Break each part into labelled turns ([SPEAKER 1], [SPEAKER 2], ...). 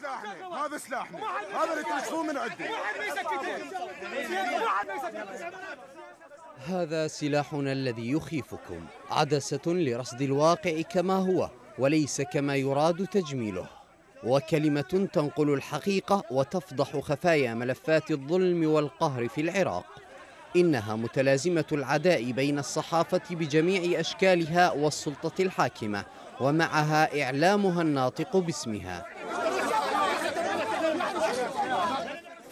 [SPEAKER 1] سلاحنا هذا سلاحنا هذا اللي تنشروه من عندي
[SPEAKER 2] هذا سلاحنا الذي يخيفكم عدسة لرصد الواقع كما هو وليس كما يراد تجميله وكلمة تنقل الحقيقة وتفضح خفايا ملفات الظلم والقهر في العراق إنها متلازمة العداء بين الصحافة بجميع أشكالها والسلطة الحاكمة ومعها إعلامها الناطق باسمها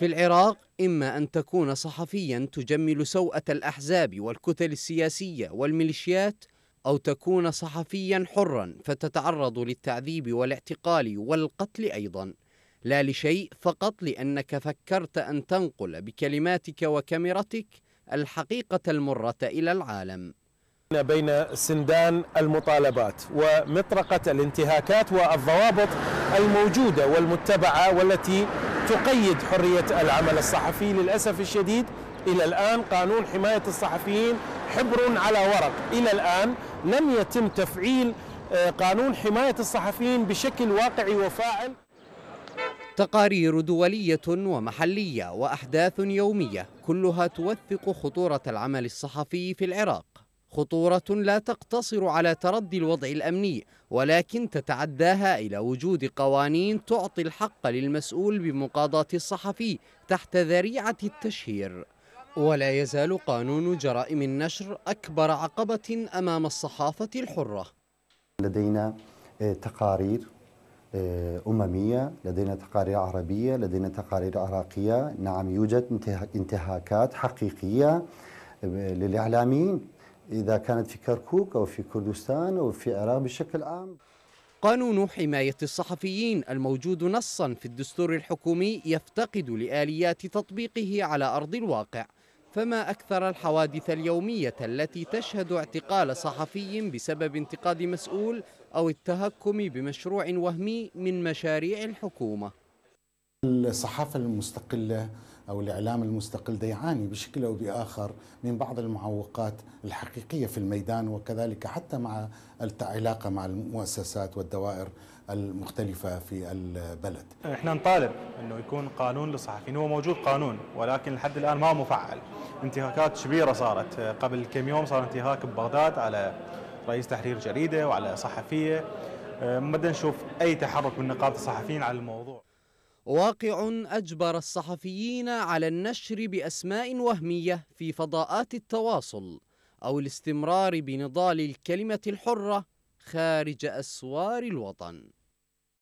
[SPEAKER 2] في العراق إما أن تكون صحفيا تجمل سوءة الأحزاب والكتل السياسية والميليشيات أو تكون صحفيا حرا فتتعرض للتعذيب والاعتقال والقتل أيضا لا لشيء فقط لأنك فكرت أن تنقل بكلماتك وكاميرتك الحقيقة المرة إلى العالم بين سندان المطالبات ومطرقة الانتهاكات والضوابط الموجودة والمتبعة والتي تقيد حرية العمل الصحفي للأسف الشديد إلى الآن قانون حماية الصحفيين حبر على ورق إلى الآن لم يتم تفعيل آه، قانون حماية الصحفيين بشكل واقعي وفاعل تقارير دولية ومحلية وأحداث يومية كلها توثق خطورة العمل الصحفي في العراق خطورة لا تقتصر على تردي الوضع الأمني ولكن تتعداها إلى وجود قوانين تعطي الحق للمسؤول بمقاضاة الصحفي تحت ذريعة التشهير ولا يزال قانون جرائم النشر أكبر عقبة أمام الصحافة الحرة
[SPEAKER 1] لدينا آه، تقارير آه، أممية لدينا تقارير عربية لدينا تقارير عراقية نعم يوجد انتهاكات حقيقية آه، للإعلاميين إذا كانت في كركوك أو في كردستان أو في العراق بشكل عام
[SPEAKER 2] قانون حماية الصحفيين الموجود نصا في الدستور الحكومي يفتقد لآليات تطبيقه على أرض الواقع فما أكثر الحوادث اليومية التي تشهد اعتقال صحفي بسبب انتقاد مسؤول أو التهكم بمشروع وهمي من مشاريع
[SPEAKER 1] الحكومة الصحافة المستقلة أو الإعلام المستقل ده يعاني بشكل أو بآخر من بعض المعوقات الحقيقية في الميدان وكذلك حتى مع العلاقة مع المؤسسات والدوائر المختلفة في البلد
[SPEAKER 2] احنا نطالب انه يكون قانون للصحفيين هو موجود قانون ولكن لحد الان ما مفعل انتهاكات كبيرة صارت قبل كم يوم صار انتهاك ببغداد على رئيس تحرير جريدة وعلى صحفية ما نشوف اي تحرك من نقابة الصحفيين على الموضوع واقع أجبر الصحفيين على النشر بأسماء وهمية في فضاءات التواصل أو الاستمرار بنضال الكلمة الحرة خارج أسوار الوطن